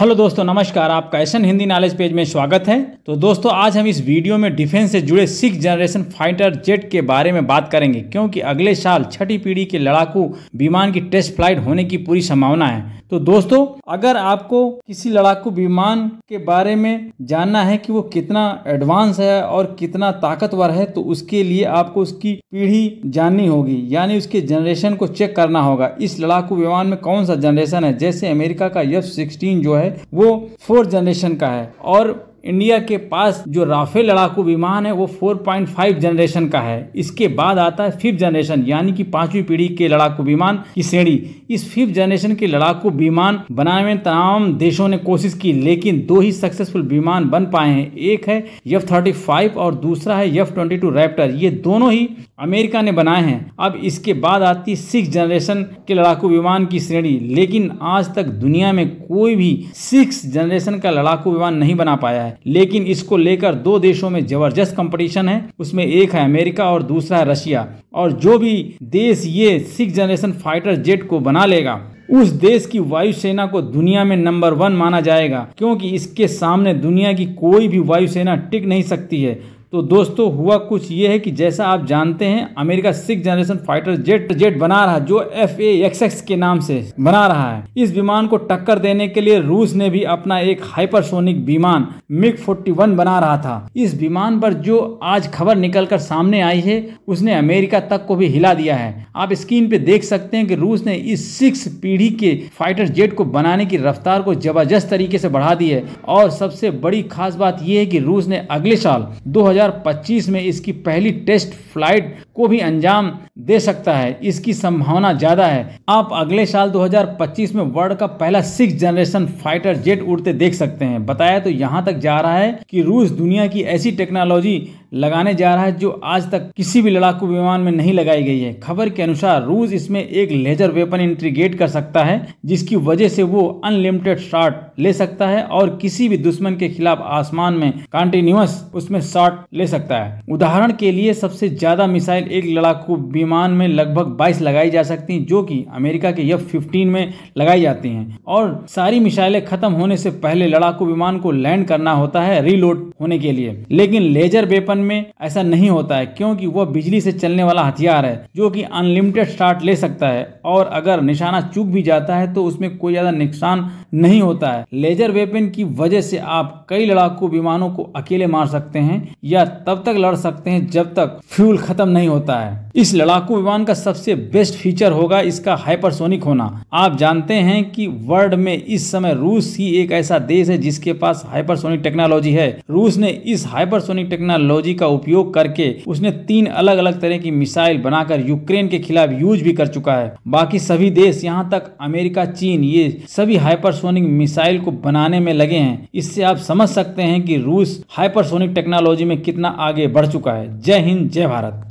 hello दोस्तों नमस्कार आपका एशियन हिंदी नॉलेज पेज में स्वागत है तो दोस्तों आज हम इस वीडियो में डिफेंस से जुड़े सिक्स जनरेशन फाइटर जेट के बारे में बात करेंगे क्योंकि अगले साल छठी पीढ़ी के लड़ाकू विमान की टेस्ट फ्लाइट होने की पूरी संभावना है तो दोस्तों अगर आपको किसी लड़ाकू विमान के बारे में जानना है कि वो कितना एडवांस है और कितना ताकतवर है तो उसके लिए आपको उसकी पीढ़ी जाननी होगी यानी उसके जनरेशन को चेक करना होगा इस लड़ाकू विमान में कौन सा जनरेशन है जैसे अमेरिका का यफ सिक्सटीन जो है है वो फोर्थ जनरेशन का है और इंडिया के पास जो राफेल लड़ाकू विमान है वो 4.5 जनरेशन का है इसके बाद आता है फिफ्थ जनरेशन यानी कि पांचवी पीढ़ी के लड़ाकू विमान की श्रेणी इस फिफ्थ जनरेशन के लड़ाकू विमान बनाने में तमाम देशों ने कोशिश की लेकिन दो ही सक्सेसफुल विमान बन पाए हैं एक है यफ थर्टी और दूसरा है यफ ट्वेंटी रैप्टर ये दोनों ही अमेरिका ने बनाए हैं अब इसके बाद आती सिक्स जनरेशन के लड़ाकू विमान की श्रेणी लेकिन आज तक दुनिया में कोई भी सिक्स जनरेशन का लड़ाकू विमान नहीं बना पाया है है लेकिन इसको लेकर दो देशों में जबरदस्त कंपटीशन है उसमें एक है अमेरिका और दूसरा है रशिया और जो भी देश ये सिक्स जनरेशन फाइटर जेट को बना लेगा उस देश की वायुसेना को दुनिया में नंबर वन माना जाएगा क्योंकि इसके सामने दुनिया की कोई भी वायुसेना टिक नहीं सकती है तो दोस्तों हुआ कुछ ये है कि जैसा आप जानते हैं America six generation fighter jet jet बना रहा जो एफ एक्स एक्स के नाम से बना रहा है इस विमान को टक्कर देने के लिए रूस ने भी अपना एक हाइपरसोनिक विमान मिग 41 बना रहा था इस विमान पर जो आज खबर निकलकर सामने आई है उसने अमेरिका तक को भी हिला दिया है आप स्क्रीन पे देख सकते हैं कि रूस ने इस सिक्स पीढ़ी के फाइटर जेट को बनाने की रफ्तार को जबरदस्त तरीके से बढ़ा दी है और सबसे बड़ी खास बात यह है कि रूस ने अगले साल दो 2025 में इसकी पहली टेस्ट फ्लाइट को भी अंजाम दे सकता है इसकी संभावना ज़्यादा है आप अगले साल 2025 में वर्ल्ड का पहला सिक्स जनरेशन फाइटर जेट उड़ते देख सकते हैं बताया तो यहाँ तक जा रहा है कि रूस दुनिया की ऐसी टेक्नोलॉजी लगाने जा रहा है जो आज तक किसी भी लड़ाकू विमान में नहीं लगाई गई है खबर के अनुसार रूस इसमें एक लेजर वेपन इंट्रीगेट कर सकता है जिसकी वजह से वो अनलिमिटेड शॉट ले सकता है और किसी भी दुश्मन के खिलाफ आसमान में कंटिन्यूस उसमें शॉट ले सकता है उदाहरण के लिए सबसे ज्यादा मिसाइल एक लड़ाकू विमान में लगभग 22 लगाई जा सकती हैं जो कि अमेरिका के यफ 15 में लगाई जाती हैं और सारी मिसाइलें खत्म होने से पहले लड़ाकू विमान को लैंड करना होता है रीलोड होने के लिए लेकिन लेजर वेपन में ऐसा नहीं होता है क्योंकि वह बिजली से चलने वाला हथियार है जो कि अनलिमिटेड स्टार्ट ले सकता है और अगर निशाना चूक भी जाता है तो उसमें कोई ज्यादा नुकसान नहीं होता है लेजर वेपन की वजह से आप कई लड़ाकू विमानों को अकेले मार सकते हैं या तब तक लड़ सकते हैं जब तक फ्यूल खत्म नहीं होता होता है इस लड़ाकू विमान का सबसे बेस्ट फीचर होगा इसका हाइपरसोनिक होना आप जानते हैं कि वर्ल्ड में इस समय रूस ही एक ऐसा देश है जिसके पास हाइपरसोनिक टेक्नोलॉजी है रूस ने इस हाइपरसोनिक टेक्नोलॉजी का उपयोग करके उसने तीन अलग अलग तरह की मिसाइल बनाकर यूक्रेन के खिलाफ यूज भी कर चुका है बाकी सभी देश यहाँ तक अमेरिका चीन ये सभी हाइपरसोनिक मिसाइल को बनाने में लगे हैं इससे आप समझ सकते हैं कि रूस हाइपरसोनिक टेक्नोलॉजी में कितना आगे बढ़ चुका है जय हिंद जय भारत